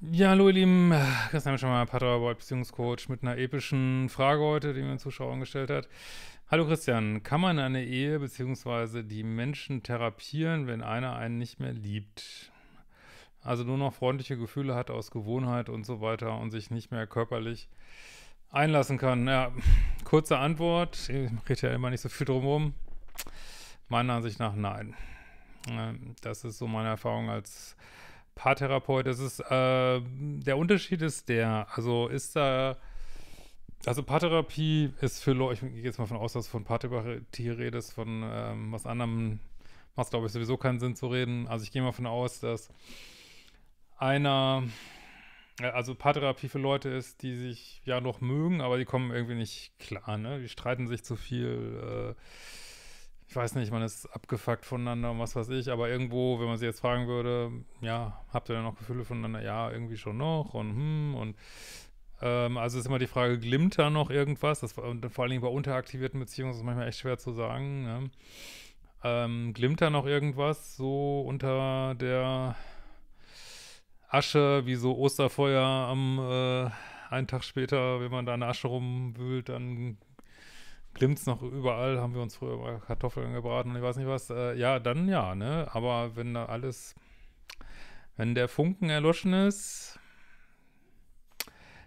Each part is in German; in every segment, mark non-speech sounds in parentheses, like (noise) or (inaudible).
Ja, hallo ihr Lieben, Christian schon mal Paterboy, Beziehungscoach mit einer epischen Frage heute, die mir ein Zuschauer gestellt hat. Hallo Christian, kann man eine Ehe bzw. die Menschen therapieren, wenn einer einen nicht mehr liebt? Also nur noch freundliche Gefühle hat aus Gewohnheit und so weiter und sich nicht mehr körperlich einlassen kann. Ja, kurze Antwort, ich rede ja immer nicht so viel drumherum. Meiner Ansicht nach nein. Ähm, das ist so meine Erfahrung als Paartherapeut, das ist, äh, der Unterschied ist der, also ist da, also Paartherapie ist für Leute, ich gehe jetzt mal von aus, dass du von Paartherapie redest, von ähm, was anderem macht, glaube ich, sowieso keinen Sinn zu reden. Also ich gehe mal von aus, dass einer, äh, also Paartherapie für Leute ist, die sich ja noch mögen, aber die kommen irgendwie nicht klar, ne? Die streiten sich zu viel, äh, ich weiß nicht, man ist abgefuckt voneinander und was weiß ich, aber irgendwo, wenn man sie jetzt fragen würde, ja, habt ihr denn noch Gefühle voneinander? Ja, irgendwie schon noch und hm und ähm, also ist immer die Frage, glimmt da noch irgendwas? Das, und vor allen Dingen bei unteraktivierten Beziehungen ist es manchmal echt schwer zu sagen. Ne? Ähm, glimmt da noch irgendwas so unter der Asche, wie so Osterfeuer am äh, einen Tag später, wenn man da eine Asche rumwühlt, dann es noch überall, haben wir uns früher mal Kartoffeln gebraten und ich weiß nicht was. Äh, ja, dann ja, ne? Aber wenn da alles, wenn der Funken erloschen ist,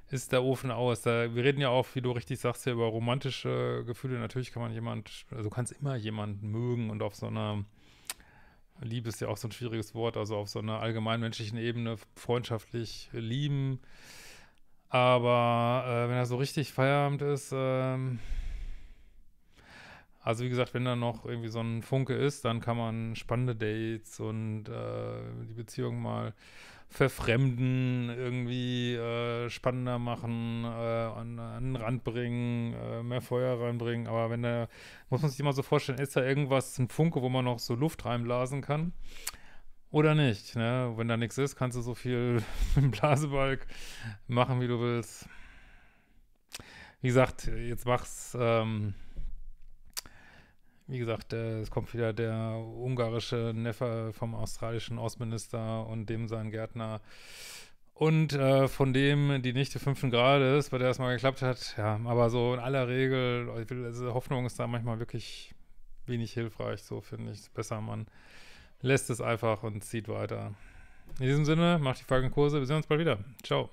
ist der Ofen aus. Da, wir reden ja auch, wie du richtig sagst, hier über romantische Gefühle. Natürlich kann man jemand, also du kannst immer jemanden mögen und auf so einer Liebe ist ja auch so ein schwieriges Wort, also auf so einer allgemeinmenschlichen Ebene freundschaftlich lieben. Aber äh, wenn er so richtig Feierabend ist, ähm, also wie gesagt, wenn da noch irgendwie so ein Funke ist, dann kann man spannende Dates und äh, die Beziehung mal verfremden, irgendwie äh, spannender machen, äh, an, an, den Rand bringen, äh, mehr Feuer reinbringen. Aber wenn da, muss man sich immer so vorstellen, ist da irgendwas, ein Funke, wo man noch so Luft reinblasen kann? Oder nicht? Ne? Wenn da nichts ist, kannst du so viel mit (laughs) dem Blasebalg machen, wie du willst. Wie gesagt, jetzt mach's. Ähm, wie gesagt, es kommt wieder der ungarische Neffe vom australischen Außenminister und dem sein Gärtner. Und äh, von dem die Nichte fünften Grades, bei der es mal geklappt hat. Ja, aber so in aller Regel, also Hoffnung ist da manchmal wirklich wenig hilfreich, so finde ich. es Besser, man lässt es einfach und zieht weiter. In diesem Sinne, macht die folgenden Kurse. Wir sehen uns bald wieder. Ciao.